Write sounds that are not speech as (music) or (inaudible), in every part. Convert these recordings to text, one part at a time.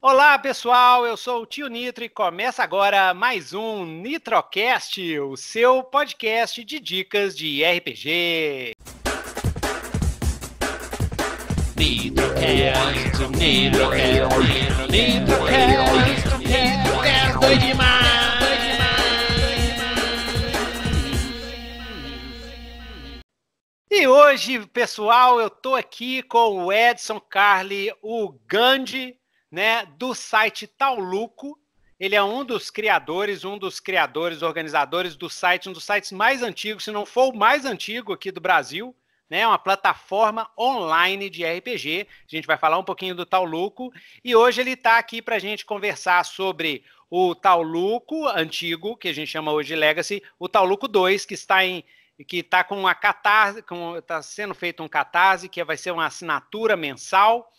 Olá pessoal, eu sou o Tio Nitro e começa agora mais um Nitrocast, o seu podcast de dicas de RPG. Nitrocast, Nitrocast, Nitrocast, Nitrocast, E hoje, pessoal, eu estou aqui com o Edson Carli, o Gandhi, né, do site Taluco. Ele é um dos criadores, um dos criadores, organizadores do site, um dos sites mais antigos, se não for o mais antigo aqui do Brasil, né? Uma plataforma online de RPG. A gente vai falar um pouquinho do Taluco e hoje ele está aqui para a gente conversar sobre o Taluco antigo, que a gente chama hoje Legacy, o Taluco 2, que está em e que está com uma catarse, está sendo feito um catarse, que vai ser uma assinatura mensal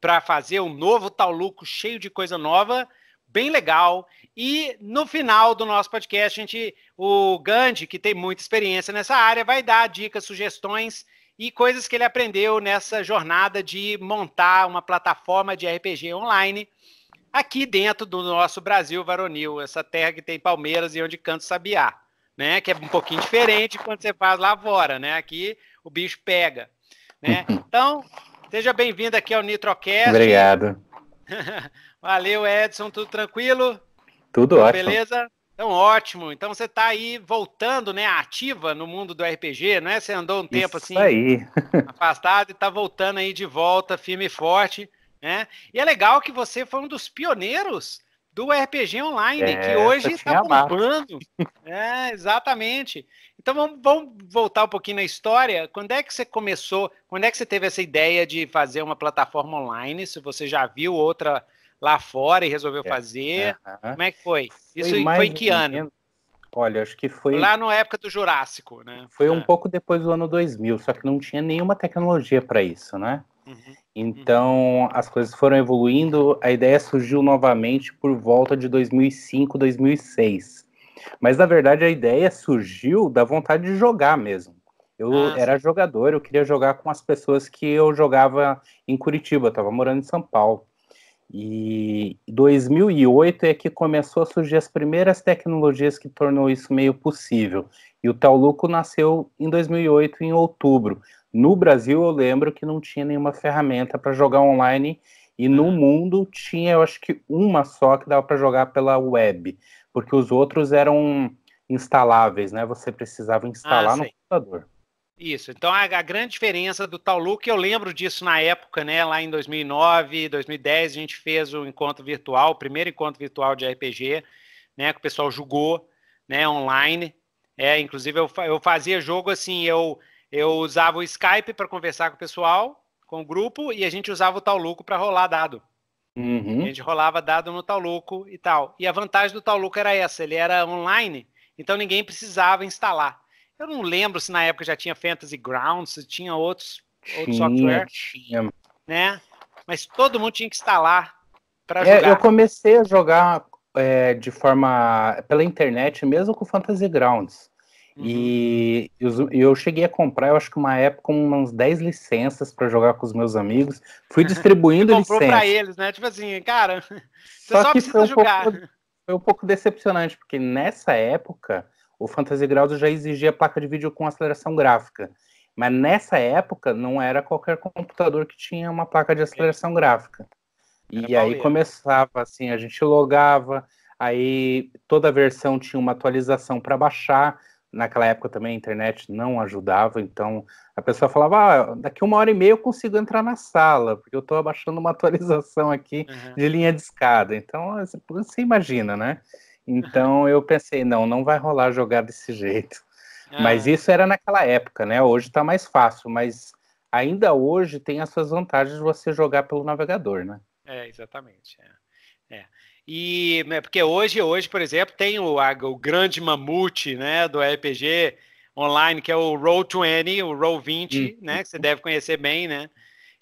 para fazer um novo taluco cheio de coisa nova, bem legal. E no final do nosso podcast, a gente, o Gandhi, que tem muita experiência nessa área, vai dar dicas, sugestões e coisas que ele aprendeu nessa jornada de montar uma plataforma de RPG online aqui dentro do nosso Brasil varonil, essa terra que tem palmeiras e onde canta o sabiá né? Que é um pouquinho diferente quando você faz lá fora, né? Aqui o bicho pega, né? Uhum. Então, seja bem-vindo aqui ao Nitrocast. Obrigado. (laughs) Valeu, Edson, tudo tranquilo? Tudo então, ótimo. Beleza? Então, ótimo. Então, você está aí voltando, né, ativa no mundo do RPG, não é? Você andou um tempo Isso assim aí. (laughs) afastado e está voltando aí de volta, firme e forte, né? E é legal que você foi um dos pioneiros do RPG Online, é, que hoje está bombando. (laughs) é, exatamente. Então vamos, vamos, voltar um pouquinho na história. Quando é que você começou? Quando é que você teve essa ideia de fazer uma plataforma online? Se você já viu outra lá fora e resolveu é, fazer, uh -huh. como é que foi? Isso foi, foi em que ano? olha, acho que foi. Lá na época do Jurássico, né? Foi um ah. pouco depois do ano 2000, só que não tinha nenhuma tecnologia para isso, né? Uhum. Então, as coisas foram evoluindo, a ideia surgiu novamente por volta de 2005, 2006. Mas, na verdade, a ideia surgiu da vontade de jogar mesmo. Eu ah, era jogador, eu queria jogar com as pessoas que eu jogava em Curitiba, eu tava morando em São Paulo. E 2008 é que começou a surgir as primeiras tecnologias que tornou isso meio possível. E o Taluco nasceu em 2008, em outubro. No Brasil, eu lembro que não tinha nenhuma ferramenta para jogar online. E no mundo tinha, eu acho que uma só que dava para jogar pela web, porque os outros eram instaláveis, né? Você precisava instalar ah, no computador. Isso. Então a, a, grande diferença do Taulu, que eu lembro disso na época, né? Lá em 2009, 2010, a gente fez o encontro virtual, o primeiro encontro virtual de RPG, né? Que o pessoal jogou, né? Online. É, inclusive eu, eu fazia jogo assim, eu eu usava o Skype para conversar com o pessoal, com o grupo, e a gente usava o Taluco para rolar dado. Uhum. A gente rolava dado no Taluco e tal. E a vantagem do Taluco era essa, ele era online, então ninguém precisava instalar. Eu não lembro se na época já tinha Fantasy Grounds, se tinha outros, tinha, software. Tinha. Né? Mas todo mundo tinha que instalar para é, jogar. Eu comecei a jogar é, de forma pela internet mesmo com Fantasy Grounds. Uhum. E eu cheguei a comprar, eu acho que uma época, umas 10 licenças para jogar com os meus amigos. Fui (laughs) distribuindo licenças. comprou licença. eles, né? Tipo assim, cara, (laughs) você só, só que precisa foi um jogar. Pouco, foi um pouco decepcionante, porque nessa época o Fantasy Grounds já exigia placa de vídeo com aceleração gráfica. Mas nessa época não era qualquer computador que tinha uma placa de aceleração gráfica. Era e aí começava assim, a gente logava, aí toda versão tinha uma atualização para baixar naquela época também a internet não ajudava, então a pessoa falava, ah, daqui uma hora e meia eu consigo entrar na sala, porque eu estou abaixando uma (laughs) atualização aqui uhum. de linha de escada. Então, assim, você imagina, né? Então eu pensei, não, não vai rolar jogar desse (laughs) jeito. Uhum. Mas é. isso era naquela época, né? Hoje está mais fácil, mas ainda hoje tem as suas vantagens de você jogar pelo navegador, né? É, exatamente. É. é. E né, porque hoje, hoje, por exemplo, tem o, a, o grande mamute, né, do RPG online, que é o Roll 20, o Roll 20, né, que você uhum. deve conhecer bem, né?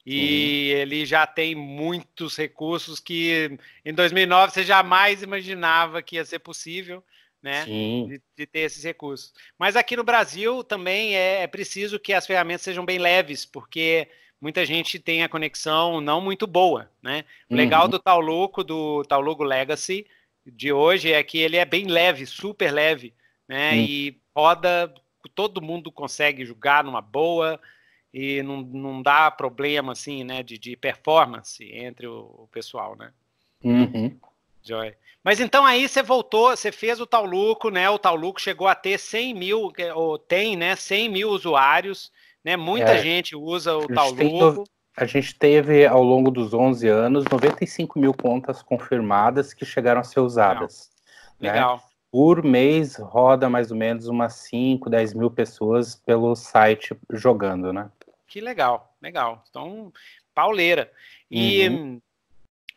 E ele já tem muitos recursos que em 2009 você jamais imaginava que ia ser possível, né, de, de, ter esses recursos. Mas aqui no Brasil também é, é preciso que as ferramentas sejam bem leves, porque muita gente tem a conexão não muito boa, né? O uhum. legal do louco do logo Legacy de hoje é que ele é bem leve, super leve, né? Uhum. E roda, todo mundo consegue jogar numa boa e não, não dá problema, assim, né? De, de performance entre o, o pessoal, né? Uhum. Joy. Mas então aí você voltou, você fez o Tauluco, né? O Tauluco chegou a ter 100 mil, ou tem, né? 100 mil usuários. Né? Muita é, gente usa o tal logo. A gente teve, ao longo dos 11 anos, 95 mil contas confirmadas que chegaram a ser usadas. Legal. Né? Legal. Por mês roda mais ou menos umas 5, 10 mil pessoas pelo site jogando, né? Que legal, legal. Então, pauleira. E uhum.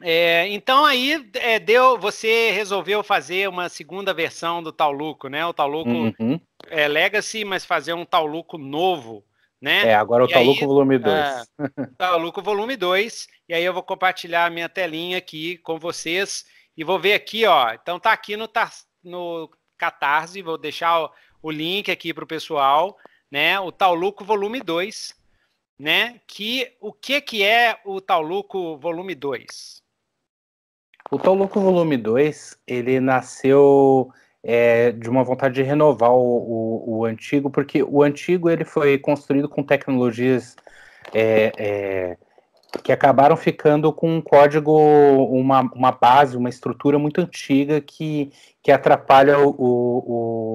É, então aí é, deu, você resolveu fazer uma segunda versão do Tauluco, né? O Tauluco uhum. é Legacy, mas fazer um Tauluco novo. Né? É, agora tá o tô aí, volume 2. Uh, ah, (laughs) tá volume 2, e aí eu vou compartilhar a minha telinha aqui com vocês e vou ver aqui, ó. Então tá aqui no, no Catarse, vou deixar o, o link aqui para o pessoal, né? O Tauluco volume 2, né? Que o que que é o Tauluco volume 2? O Tauluco volume 2, ele nasceu é, de uma vontade de renovar o, o, o, antigo, porque o antigo ele foi construído com tecnologias é, é, que acabaram ficando com um código, uma, uma base, uma estrutura muito antiga que, que atrapalha o,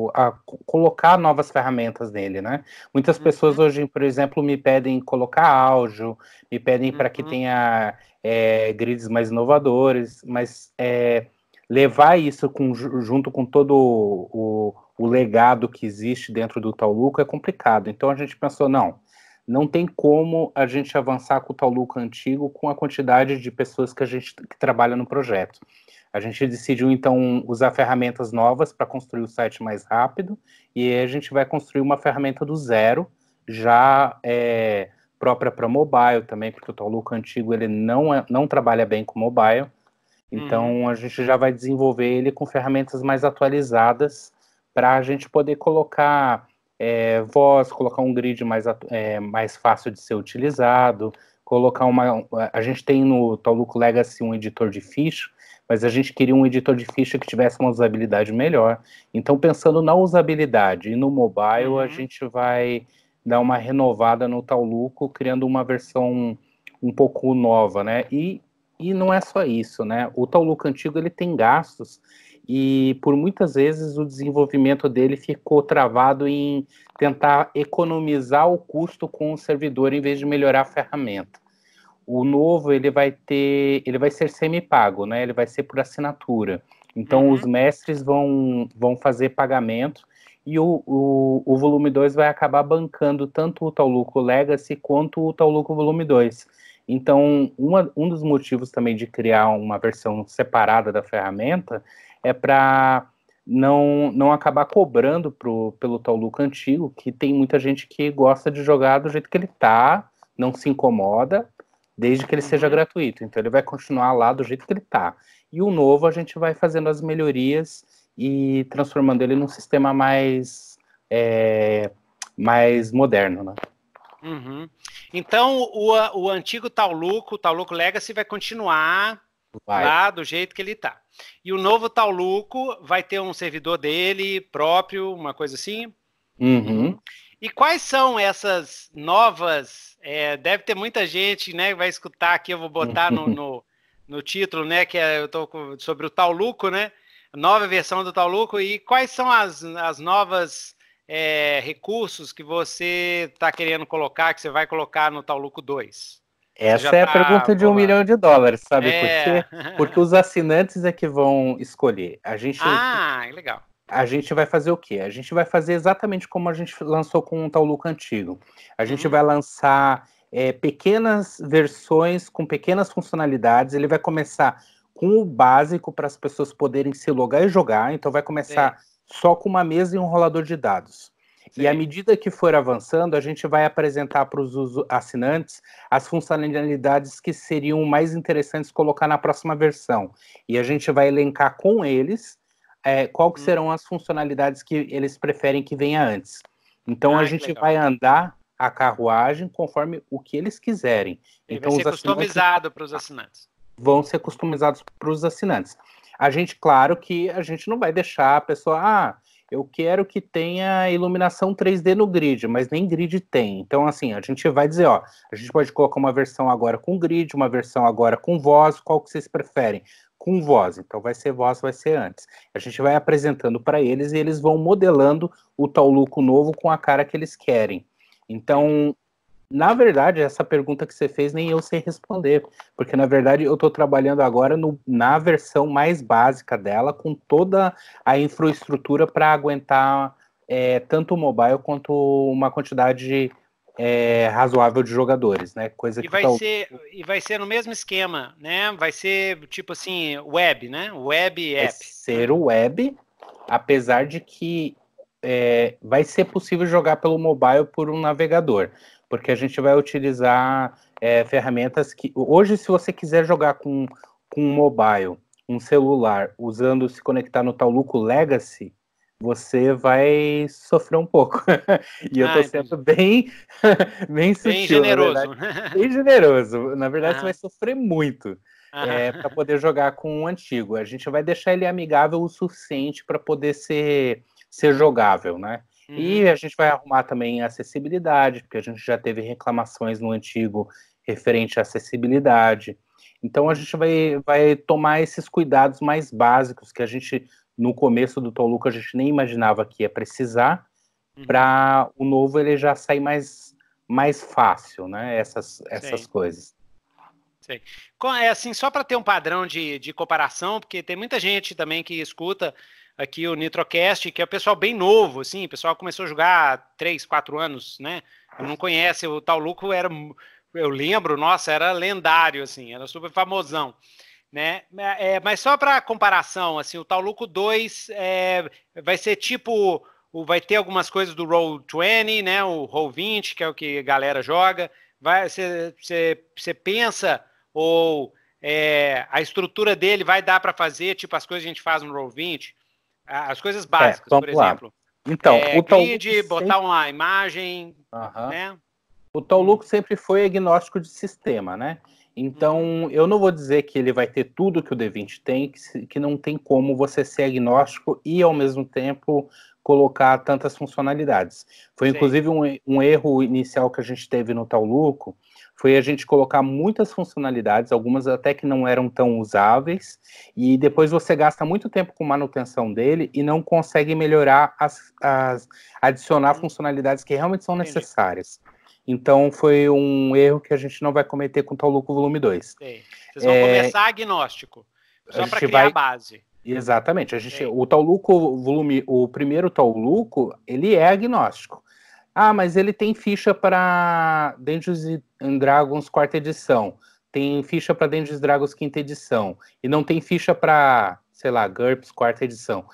o a colocar novas ferramentas nele, né? Muitas uhum. pessoas hoje, por exemplo, me pedem colocar áudio, me pedem uhum. para que tenha é, grids mais inovadores, mas é, levar isso com, junto com todo o, o, legado que existe dentro do Tauluco é complicado. Então a gente pensou, não, não tem como a gente avançar com o Tauluco antigo com a quantidade de pessoas que a gente que trabalha no projeto. A gente decidiu então usar ferramentas novas para construir o site mais rápido e a gente vai construir uma ferramenta do zero, já é, própria para mobile também, porque o Tauluco antigo ele não, é, não trabalha bem com mobile. Então, hum. a gente já vai desenvolver ele com ferramentas mais atualizadas para a gente poder colocar é, voz, colocar um grid mais, é, mais fácil de ser utilizado, colocar uma. A gente tem no Toluco Legacy um editor de ficha, mas a gente queria um editor de ficha que tivesse uma usabilidade melhor. Então, pensando na usabilidade e no mobile, a uhum. gente vai dar uma renovada no Taluco criando uma versão um pouco nova, né? E e não é só isso, né? O taluco antigo ele tem gastos e por muitas vezes o desenvolvimento dele ficou travado em tentar economizar o custo com o servidor em vez de melhorar a ferramenta. O novo ele vai ter, ele vai ser semi-pago, né? Ele vai ser por assinatura. Então uhum. os mestres vão, vão fazer pagamento e o, o, o volume 2 vai acabar bancando tanto o taluco Legacy quanto o taluco Volume 2. Então, uma, um dos motivos também de criar uma versão separada da ferramenta é para não, não acabar cobrando pro, pelo Tauluca antigo, que tem muita gente que gosta de jogar do jeito que ele está, não se incomoda, desde que ele seja uhum. gratuito. Então ele vai continuar lá do jeito que ele está. E o novo a gente vai fazendo as melhorias e transformando ele num sistema mais, é, mais moderno, né? Uhum. Então, o, o antigo Tauluco, o Tauluco Legacy, vai continuar vai. lá do jeito que ele está. E o novo Tauluco vai ter um servidor dele próprio, uma coisa assim. Uhum. E quais são essas novas? É, deve ter muita gente, né? Vai escutar aqui, eu vou botar no, (laughs) no, no título, né? Que é, eu estou sobre o Tauluco, né? Nova versão do Tauluco. E quais são as, as novas é, recursos que você está querendo colocar, que você vai colocar no Taluco 2? Essa é a tá pergunta de um milhão de dólares, sabe é. por quê? Porque (laughs) os assinantes é que vão escolher. A gente, ah, legal. A gente vai fazer o quê? A gente vai fazer exatamente como a gente lançou com o Taluco antigo. A gente hum. vai lançar é, pequenas versões com pequenas funcionalidades. Ele vai começar com o básico para as pessoas poderem se logar e jogar. Então vai começar Sim só com uma mesa e um rolador de dados. Sim. E à medida que for avançando, a gente vai apresentar para os assinantes as funcionalidades que seriam mais interessantes colocar na próxima versão. E a gente vai elencar com eles é, qual que hum. serão as funcionalidades que eles preferem que venha antes. Então ah, a gente vai andar a carruagem conforme o que eles quiserem. então, vai ser customizado para os assinantes. Vão ser customizados para os assinantes. A gente, claro que a gente não vai deixar a pessoa, ah, eu quero que tenha iluminação 3D no grid, mas nem grid tem. Então, assim, a gente vai dizer, ó, a gente pode colocar uma versão agora com grid, uma versão agora com voz, qual que vocês preferem? Com voz, então vai ser voz, vai ser antes. A gente vai apresentando para eles e eles vão modelando o Tauluco novo com a cara que eles querem. Então, na verdade, essa pergunta que você fez nem eu sei responder, porque na verdade eu estou trabalhando agora no, na versão mais básica dela, com toda a infraestrutura para aguentar é, tanto o mobile quanto uma quantidade é, razoável de jogadores, né? Coisa e vai tá... ser e vai ser no mesmo esquema, né? Vai ser tipo assim web, né? Web app. Vai ser o web, apesar de que é, vai ser possível jogar pelo mobile por um navegador porque a gente vai utilizar é, ferramentas que. Hoje, se você quiser jogar com, com um mobile, um celular, usando se conectar no Taluco Legacy, você vai sofrer um pouco. (laughs) e eu estou ah, sendo bem, (laughs) bem sutil. Bem generoso. bem generoso. Na verdade, ah. você vai sofrer muito. É, ah. para poder jogar com o um antigo. A gente vai deixar ele amigável o suficiente para poder ser, ser jogável, né? E uhum. a gente vai arrumar também a acessibilidade, porque a gente já teve reclamações no antigo referente à acessibilidade. Então a gente vai, vai tomar esses cuidados mais básicos que a gente, no começo do Toluca, a gente nem imaginava que ia precisar, uhum. para o novo ele já sair mais, mais fácil, né? Essas, essas Sim. coisas. Sim. É assim, só para ter um padrão de, de comparação, porque tem muita gente também que escuta aqui o Nitrocast, que é o pessoal bem novo, assim, o pessoal começou a jogar há 3, 4 anos, né? Não conhece, o Taluco era, eu lembro, nossa, era lendário, assim, era super famosão. Né? É, mas só para comparação, assim, o Taluco 2 é, vai ser tipo, vai ter algumas coisas do Roll 20, né? O Roll 20, que é o que a galera joga. Vai, você pensa ou é, a estrutura dele vai dar para fazer, tipo as coisas que a gente faz no Roll 20, as coisas é, básicas, é, por exemplo. Então, é, o tal grid, sempre... botar uma imagem, uhum. né? O Tauluco sempre foi agnóstico de sistema, né? Então, uhum. eu não vou dizer que ele vai ter tudo que o D20 tem, que, que não tem como você ser agnóstico e, ao mesmo tempo, colocar tantas funcionalidades. Foi, Sim. inclusive, um, um, erro inicial que a gente teve no Tauluco, foi a gente colocar muitas funcionalidades, algumas até que não eram tão usáveis, e depois você gasta muito tempo com manutenção dele e não consegue melhorar as, as adicionar uhum. funcionalidades que realmente são necessárias. Então foi um erro que a gente não vai cometer com o Toluco Volume 2. Sim. Vocês vão é... começar agnóstico, só para criar vai... a base. Exatamente. A gente, o Tauluco volume, o primeiro Taluco, ele é agnóstico. Ah, mas ele tem ficha para Dungeons and Dragons quarta edição, tem ficha para Dungeons Dragons quinta edição e não tem ficha para, sei lá, GURPS quarta edição.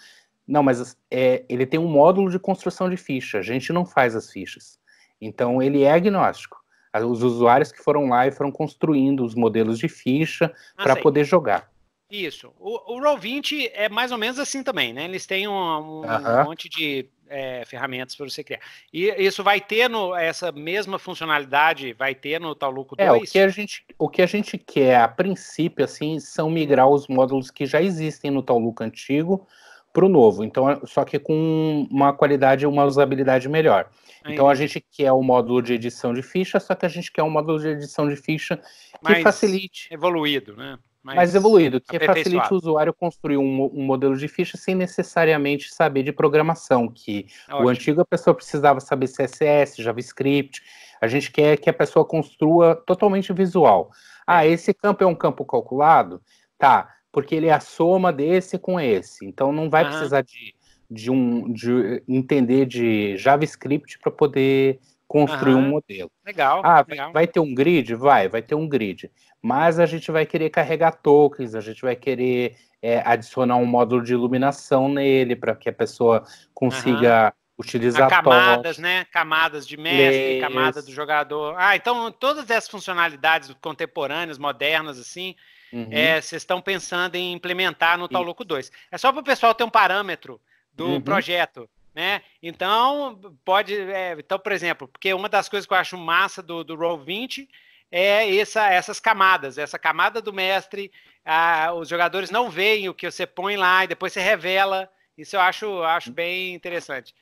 Não, mas é, ele tem um módulo de construção de ficha. A gente não faz as fichas. Então ele é agnóstico. Os usuários que foram lá e foram construindo os modelos de ficha ah, para poder jogar. Isso. O, o Roll20 é mais ou menos assim também, né? Eles têm um, um uh -huh. monte de é, ferramentas para você criar. E isso vai ter no, essa mesma funcionalidade, vai ter no Taluco 2? É, o que, a gente, o que a gente quer, a princípio, assim, são migrar os módulos que já existem no Taluco antigo para o novo, então é, só que com uma qualidade, uma usabilidade melhor. Então a gente quer o um módulo de edição de ficha, só que a gente quer um módulo de edição de ficha que Mais facilite evoluído, né? mais, mais evoluído, que facilite o usuário construir um, um, modelo de ficha sem necessariamente saber de programação, que é Ótimo. o antigo a pessoa precisava saber CSS, JavaScript, a gente quer que a pessoa construa totalmente visual. É. Ah, esse campo é um campo calculado? Tá, porque ele é a soma desse com esse, então não vai ah. precisar de, de, um, de entender de JavaScript para poder construir um modelo. Legal. Ah, legal. Vai, vai ter um grid? Vai, vai ter um grid mas a gente vai querer carregar tokens, a gente vai querer é, adicionar um módulo de iluminação nele para que a pessoa consiga uhum. utilizar a camadas, né? Camadas de mestre, Lês. camada do jogador. Ah, então todas essas funcionalidades contemporâneas, modernas, assim, vocês uhum. é, estão pensando em implementar no Tal Louco 2. É só para o pessoal ter um parâmetro do uhum. projeto. Né? Então, pode. É, então, por exemplo, porque uma das coisas que eu acho massa do, do Roll 20 é essa, essas camadas, essa camada do mestre, a, os jogadores não veem o que você põe lá e depois você revela. Isso eu acho, acho bem interessante.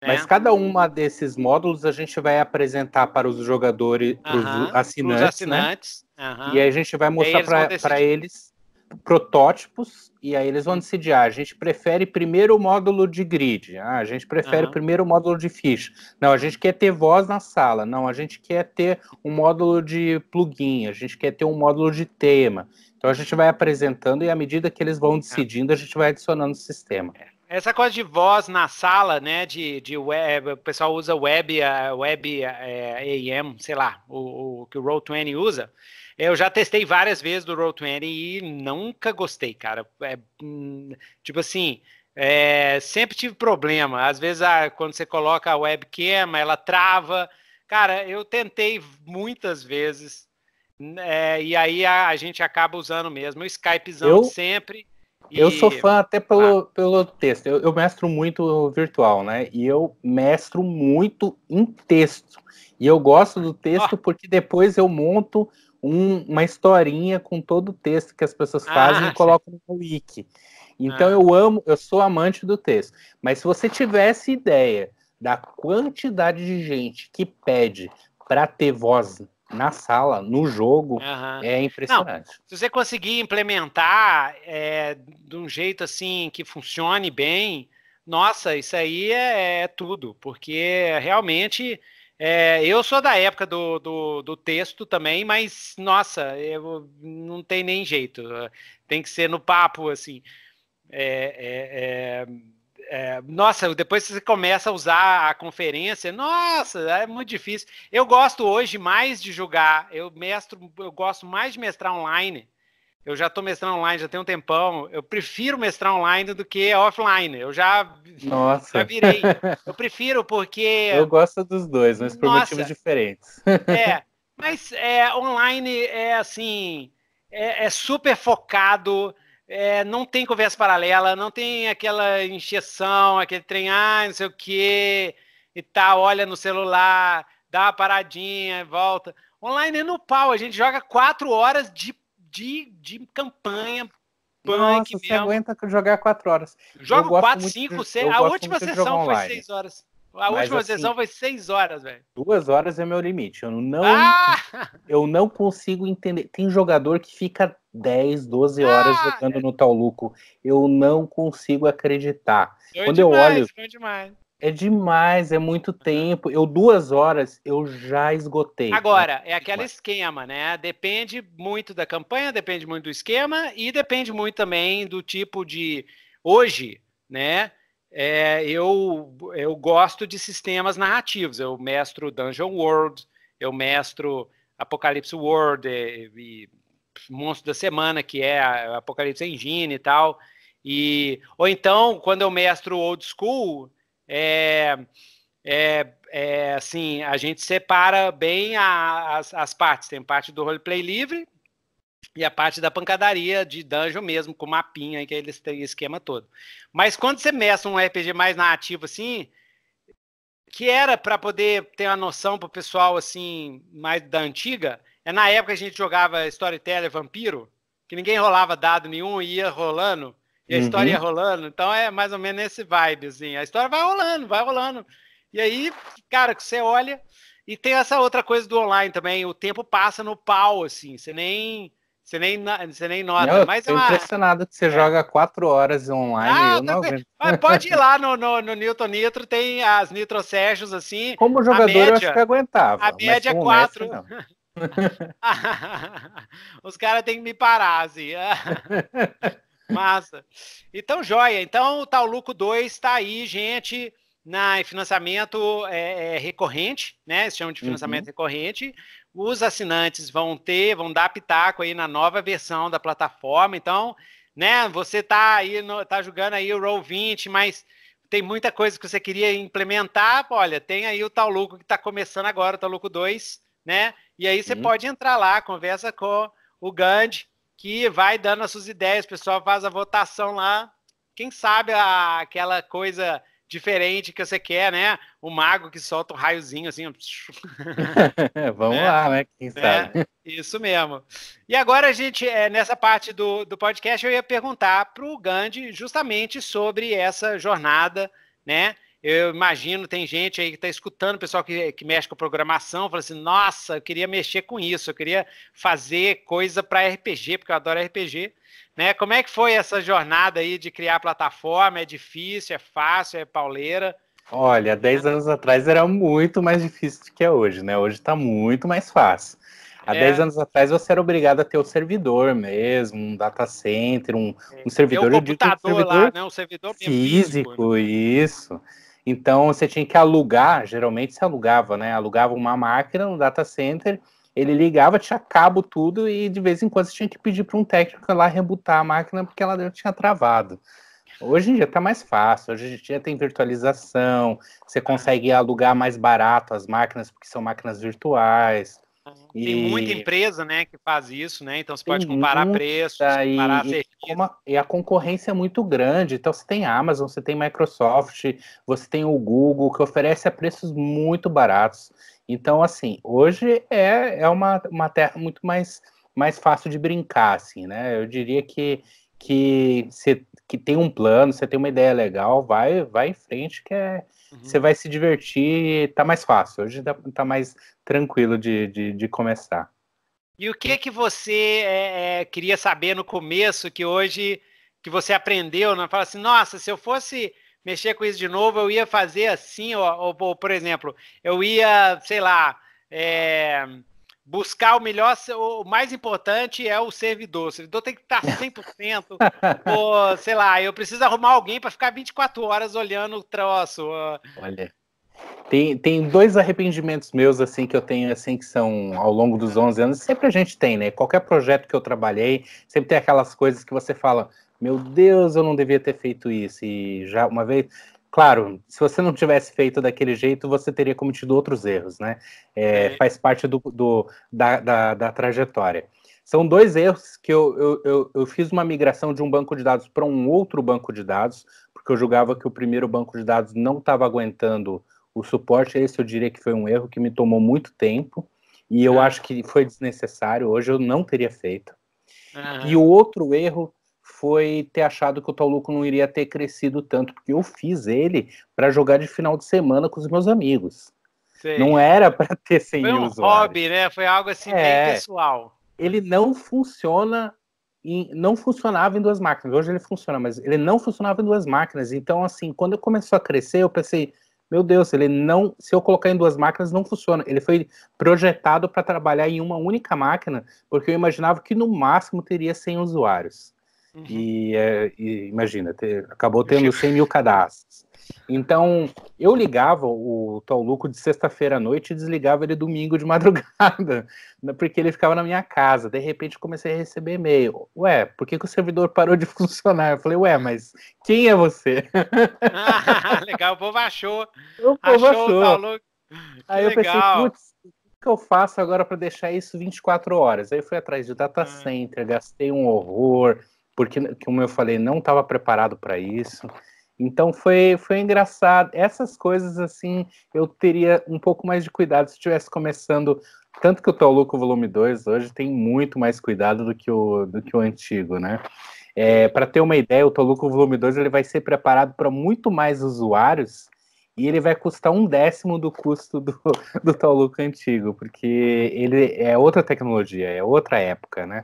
Né? Mas cada uma desses módulos a gente vai apresentar para os jogadores, uh -huh, para os assinantes, né? assinantes né? Uh -huh. e aí a gente vai mostrar para eles protótipos e aí eles vão decidir, ah, a gente prefere primeiro o módulo de grid, ah, a gente prefere uhum. primeiro o módulo de ficha. Não, a gente quer ter voz na sala. Não, a gente quer ter um módulo de plugin, a gente quer ter um módulo de tema. Então a gente vai apresentando e à medida que eles vão é. decidindo, a gente vai adicionando o sistema. É. Essa coisa de voz na sala, né, de, de web, o pessoal usa web, web é, AM, sei lá, o, o que o Roll20 usa, eu já testei várias vezes do Roll20 e nunca gostei, cara. É, tipo assim, é, sempre tive problema. Às vezes, ah, quando você coloca a webcam, ela trava. Cara, eu tentei muitas vezes. É, e aí a, a, gente acaba usando mesmo o Skypezão eu, sempre. Eu e... sou fã até pelo, ah. pelo texto. Eu, eu mestro muito virtual, né? E eu mestro muito em texto. E eu gosto do texto oh. porque depois eu monto um, uma historinha com todo o texto que as pessoas ah, fazem ah, e colocam no wiki. Então ah. eu amo, eu sou amante do texto. Mas se você tivesse ideia da quantidade de gente que pede para ter voz na sala, no jogo, uhum. é impressionante. Não, se você conseguir implementar é, de um jeito assim que funcione bem, nossa, isso aí é, é tudo, porque realmente é, eu sou da época do, do, do, texto também, mas nossa, eu, não tem nem jeito. Tem que ser no papo, assim. É é, é, é, nossa, depois você começa a usar a conferência, nossa, é muito difícil. Eu gosto hoje mais de julgar, eu mestro, eu gosto mais de mestrar online eu já estou mestrando online já tem um tempão. Eu prefiro mestrar online do que offline. Eu já, Nossa. já virei. (laughs) Eu prefiro porque. Eu gosto dos dois, mas por Nossa. motivos diferentes. É, (laughs) mas é, online é assim. É, é super focado. É, não tem conversa paralela, não tem aquela injeção, aquele trem, ah, não sei o quê, e tal, olha no celular, dá uma paradinha, volta. Online é no pau, a gente joga quatro horas de de, de campanha. Nossa, você mesmo. aguenta jogar quatro horas. Jogo eu quatro, cinco, seis. A última sessão foi seis horas. A Mas, última assim, sessão foi seis horas, velho. Duas horas é meu limite. Eu não, ah! eu não consigo entender. Tem jogador que fica 10, 12 horas ah! jogando no Taluco. Eu não consigo acreditar. Foi Quando demais, eu olho. demais. É demais, é muito uhum. tempo. Eu, duas horas, eu já esgotei. Né? Agora, é aquele esquema, né? Depende muito da campanha, depende muito do esquema e depende muito também do tipo de. Hoje, né? É, eu, eu gosto de sistemas narrativos. Eu mestro Dungeon World, eu mestro Apocalipse World e, é, e Monstro da Semana, que é Apocalipse Engine e tal. E, ou então, quando eu mestro Old School é, é, é, assim, a gente separa bem a, as, as partes. Tem parte do roleplay livre e a parte da pancadaria de dungeon mesmo, com mapinha, que eles têm esquema todo. Mas quando você mescla um RPG mais narrativo assim, que era para poder ter uma noção para o pessoal assim, mais da antiga, é na época que a gente jogava Storyteller Vampiro, que ninguém rolava dado nenhum e ia rolando. E a uhum. história ia uhum. rolando. Então é mais ou menos esse vibezinho. Assim. A história vai rolando, vai rolando. E aí, cara, que você olha. E tem essa outra coisa do online também. O tempo passa no pau, assim. Você nem. Você nem, você nem nota. mas eu tô é uma... impressionado que você é. joga quatro horas ah, online. Ah, eu não Mas pode ir lá no, (laughs) no, no Newton Nitro, tem as Nitro sérgios assim. Como jogador, média, eu acho que aguentava. A média é quatro. Mestre, (laughs) Os caras têm que me parar, assim. (laughs) Massa. Então, joia. Então, o Taluco 2 está aí, gente, na financiamento é, é, recorrente, né? Eles chamam de financiamento uhum. recorrente. Os assinantes vão ter, vão dar pitaco aí na nova versão da plataforma. Então, né, você tá aí, no, tá jogando aí o Roll 20, mas tem muita coisa que você queria implementar. Olha, tem aí o Taluco que está começando agora, o Taluco 2, né? E aí você uhum. pode entrar lá, conversa com o Gandhi, que vai dando as suas ideias, o pessoal faz a votação lá. Quem sabe a, aquela coisa diferente que você quer, né? O mago que solta um raiozinho assim. (laughs) Vamos né? lá, né? Quem é, sabe. isso mesmo. E agora a gente, é, nessa parte do, do podcast, eu ia perguntar para o Gandhi justamente sobre essa jornada, né? Eu imagino, tem gente aí que está escutando, pessoal que, que mexe com programação, fala assim: nossa, eu queria mexer com isso, eu queria fazer coisa para RPG, porque eu adoro RPG. Né? Como é que foi essa jornada aí de criar plataforma? É difícil, é fácil, é pauleira? Olha, 10 anos atrás era muito mais difícil do que é hoje, né? Hoje está muito mais fácil. Há é. 10 anos atrás você era obrigado a ter o servidor mesmo, um data center, um, é. um servidor. um computador um servidor lá, né? Um servidor físico, físico né? isso. Então você tinha que alugar, geralmente se alugava, né? Alugava uma máquina no data center, ele ligava, tinha cabo tudo e de vez em quando você tinha que pedir para um técnico lá rebutar a máquina porque ela tinha travado. Hoje em dia está mais fácil, hoje em dia tem virtualização, você consegue alugar mais barato as máquinas porque são máquinas virtuais. E... Tem muita empresa, né, que faz isso, né? Então você tem pode comparar preços, comparar e, e, uma, e a concorrência é muito grande. Então você tem Amazon, você tem Microsoft, você tem o Google que oferece a preços muito baratos. Então assim, hoje é, é uma, uma terra muito mais mais fácil de brincar, assim, né? Eu diria que que você que tem um plano, você tem uma ideia legal, vai vai em frente que é uhum. você vai se divertir e tá mais fácil. Hoje tá, tá mais tranquilo de, de, de, começar. E o que que você é, é queria saber no começo que hoje que você aprendeu? Não né? fala assim, nossa, se eu fosse mexer com isso de novo, eu ia fazer assim, ou, ou, ou por exemplo, eu ia, sei lá, é, buscar o melhor, o mais importante é o servidor. O servidor tem que estar 100%. ou, sei lá, eu preciso arrumar alguém para ficar 24 horas olhando o troço. Olha. Tem, tem dois arrependimentos meus, assim, que eu tenho, assim, que são ao longo dos 11 anos. Sempre a gente tem, né? Qualquer projeto que eu trabalhei, sempre tem aquelas coisas que você fala, meu Deus, eu não devia ter feito isso. E já uma vez, Claro, se você não tivesse feito daquele jeito, você teria cometido outros erros, né? É, é, faz parte do, do da, da, da, trajetória. São dois erros que eu, eu, eu, eu fiz uma migração de um banco de dados para um outro banco de dados, porque eu julgava que o primeiro banco de dados não estava aguentando o suporte. Esse eu diria que foi um erro que me tomou muito tempo e eu é. acho que foi desnecessário. Hoje eu não teria feito. Uhum. E o outro erro foi ter achado que o Toluco não iria ter crescido tanto, porque eu fiz ele para jogar de final de semana com os meus amigos. Não era para ter 100 Foi um usuários. hobby, né? Foi algo assim é, bem pessoal. Ele não funciona em, não funcionava em duas máquinas. Hoje ele funciona, mas ele não funcionava em duas máquinas. Então, assim, quando começou a crescer, eu pensei, meu Deus, ele não, se eu colocar em duas máquinas, não funciona. Ele foi projetado para trabalhar em uma única máquina, porque eu imaginava que no máximo teria 100 usuários. Uhum. E, é, e, imagina, acabou tendo 100 mil cadastros. Então, eu ligava o Tauluco de sexta-feira à noite e desligava ele domingo de (laughs) madrugada, né, porque ele ficava na minha casa. De repente, comecei a receber e-mail. Ué, por que, que o servidor parou de (laughs) funcionar? Eu falei, ué, mas quem é você? Ah, (laughs) legal, o povo achou. O povo achou, achou. o Aí legal. eu pensei, putz, que eu faço agora para deixar isso 24 horas? Aí eu fui atrás de data hum. center, gastei um horror, porque, como eu falei, não estava preparado para isso. Então foi, foi engraçado. Essas coisas, assim, eu teria um pouco mais de cuidado se estivesse começando. Tanto que o Toluco Volume 2 hoje tem muito mais cuidado do que o, do que o antigo, né? É, para ter uma ideia, o Toluco Volume 2 ele vai ser preparado para muito mais usuários e ele vai custar um décimo do custo do, (laughs) do Toluco antigo, porque ele é outra tecnologia, é outra época, né?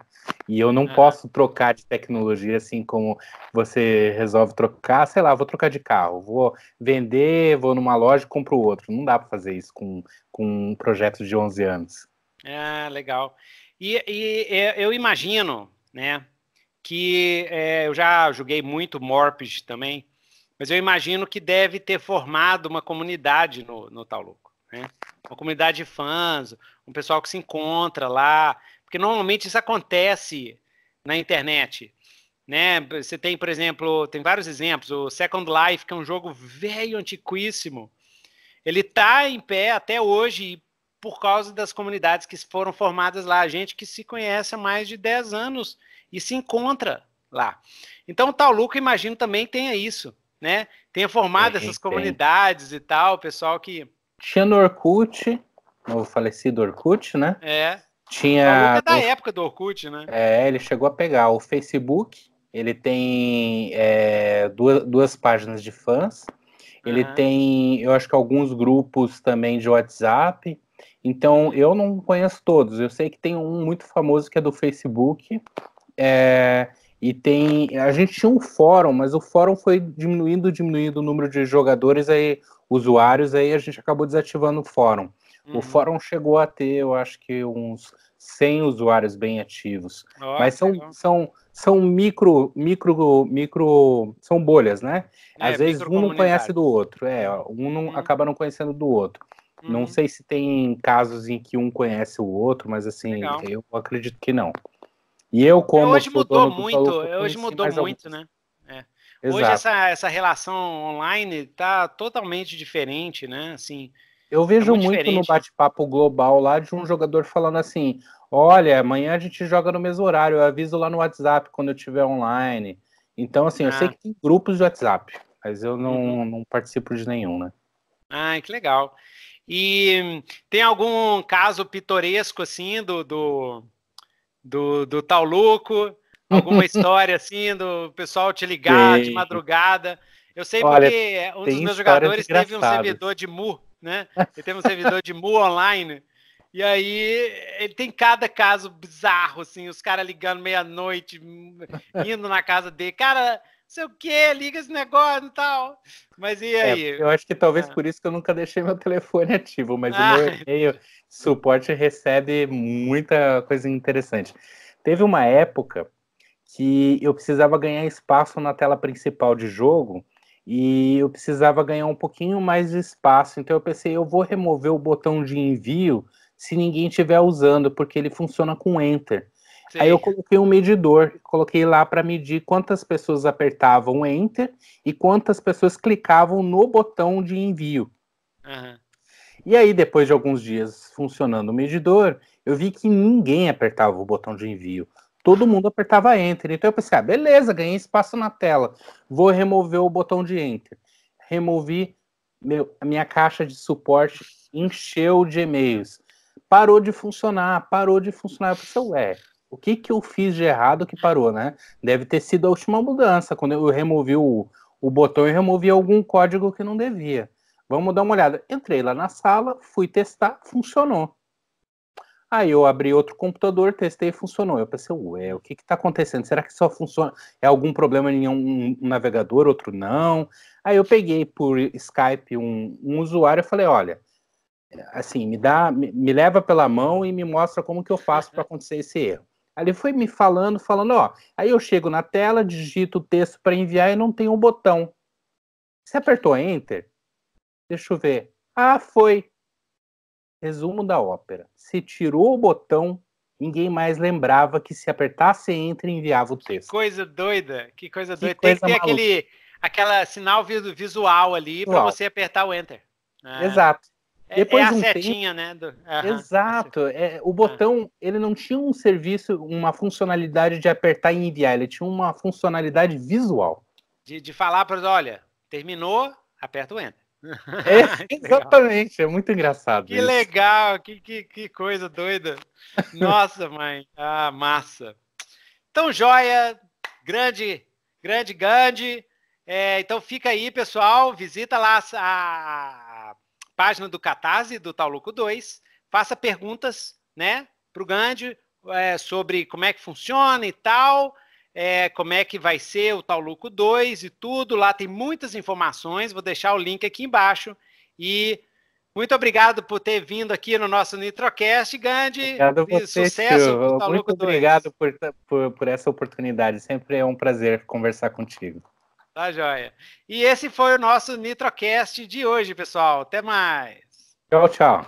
E eu não é. posso trocar de tecnologia assim como você resolve trocar, sei lá, vou trocar de carro, vou vender, vou numa loja e compro outro. Não dá para fazer isso com, com um projeto de 11 anos. Ah, legal. E, e eu imagino, né, que é, eu já joguei muito Morpid também, mas eu imagino que deve ter formado uma comunidade no, no Tal Louco, né? Uma comunidade de fãs, um pessoal que se encontra lá, porque normalmente isso acontece na internet. Né? Você tem, por exemplo, tem vários exemplos. O Second Life, que é um jogo velho, antiquíssimo. Ele está em pé até hoje por causa das comunidades que foram formadas lá. A gente que se conhece há mais de 10 anos e se encontra lá. Então, o Taluca, imagino, também tenha isso. Né? Tenha formado é, essas comunidades é. e tal, pessoal que... Tinha no Orkut, o falecido Orkut, né? É. Tinha. É da o... época do Orkut, né? É, ele chegou a pegar o Facebook, ele tem é, duas, duas páginas de fãs, uhum. ele tem, eu acho que alguns grupos também de WhatsApp. Então, eu não conheço todos. Eu sei que tem um muito famoso que é do Facebook. É, e tem. A gente tinha um fórum, mas o fórum foi diminuindo, diminuindo o número de jogadores, aí, usuários, aí a gente acabou desativando o fórum. Uhum. O fórum chegou a ter, eu acho que uns 100 usuários bem ativos. Nossa, Mas são, são, são micro, micro, micro, são bolhas, né? É, Às vezes um não conhece do outro, é, um não, uhum. acaba não conhecendo do outro. Uhum. Não sei se tem casos em que um conhece o outro, mas assim, legal. eu acredito que não. E eu, é, como. Hoje mudou muito, é, hoje mudou muito, alguns. né? É. Hoje essa, essa relação online tá totalmente diferente, né? Assim, eu vejo é muito, muito no bate-papo global lá de um jogador falando assim: olha, amanhã a gente joga no mesmo horário, eu aviso lá no WhatsApp quando eu estiver online. Então, assim, ah. eu sei ah. que tem grupos de WhatsApp, mas eu não, uhum. não participo de nenhum, né? Ah, que legal. E tem algum caso pitoresco, assim, do, do, do, do tal louco? Alguma (laughs) história, assim, do pessoal te ligar Sim. de madrugada? Eu sei Olha, porque um dos meus jogadores teve um servidor de Mu né? Ele um servidor de Mu Online. E aí ele tem cada caso bizarro, assim, os caras ligando meia-noite, indo na casa dele. Cara, sei o que, liga esse negócio e tal. Mas e é, aí? É, eu acho que talvez ah. por isso que eu nunca deixei meu telefone ativo, mas ah. o meu e-mail suporte recebe muita coisa interessante. Teve uma época que eu precisava ganhar espaço na tela principal de jogo e eu precisava ganhar um pouquinho mais de espaço. Então eu pensei, eu vou remover o botão de envio se ninguém estiver usando, porque ele funciona com Enter. Sim. Aí eu coloquei um medidor, coloquei lá para medir quantas pessoas apertavam Enter e quantas pessoas clicavam no botão de envio. Uhum. E aí, depois de alguns dias funcionando o medidor, eu vi que ninguém apertava o botão de envio todo mundo apertava Enter. Então eu pensei, ah, beleza, ganhei espaço na tela. Vou remover o botão de Enter. Removi, meu, a minha caixa de suporte encheu de e-mails. Parou de funcionar, parou de funcionar. Eu pensei, ué, o que que eu fiz de errado que parou, né? Deve ter sido a última mudança, quando eu removi o, o botão e removi algum código que não devia. Vamos dar uma olhada. Entrei lá na sala, fui testar, funcionou. Aí eu abri outro computador, testei e funcionou. Eu pensei, ué, o que está acontecendo? Será que só funciona? É algum problema em um, um navegador, outro não? Aí eu peguei por Skype um, um usuário e falei, olha, assim, me dá, me, me, leva pela mão e me mostra como que eu faço para acontecer esse erro. Ali foi me falando, falando, ó, aí eu chego na tela, digito o texto para enviar e não tem um botão. Você apertou enter? Deixa eu ver. Ah, foi. Resumo da ópera. Se tirou o botão, ninguém mais lembrava que se apertasse Enter enviava o texto. Que coisa doida, que coisa que doida. Coisa Tem que ter aquele aquela sinal visual ali para você apertar o Enter. Ah. Exato. É, Depois é a um setinha, tempo... né? Do... Uhum. Exato. É, o botão, uhum. ele não tinha um serviço, uma funcionalidade de apertar e enviar, ele tinha uma funcionalidade visual. De, de falar para olha, terminou, aperta o Enter. (laughs) É, (laughs) exatamente, é muito engraçado. Que isso. legal, que, que, que coisa doida. (laughs) Nossa, mãe, ah, massa. Então, joia, grande, grande, grande. É, então fica aí, pessoal, visita lá a, página do Catarse, do Tauluco 2, faça perguntas, né, pro Gandhi é, sobre como é que funciona e tal é, como é que vai ser o Tauluco 2 e tudo. Lá tem muitas informações, vou deixar o link aqui embaixo. E muito obrigado por ter vindo aqui no nosso Nitrocast, Gandhi. Obrigado a você, sucesso tio. Taluco Muito 2. obrigado por, por, por, essa oportunidade. Sempre é um prazer conversar contigo. Tá joia. E esse foi o nosso Nitrocast de hoje, pessoal. Até mais. Tchau, tchau.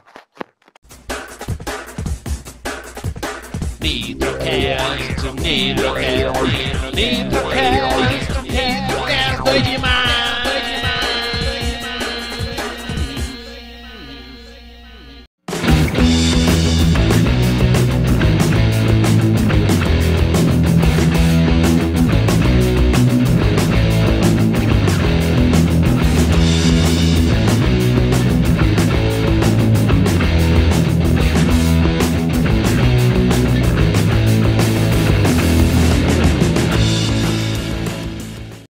Nitrocast, Nitrocast, Nitrocast, Nitrocast, Nitrocast, Nitrocast,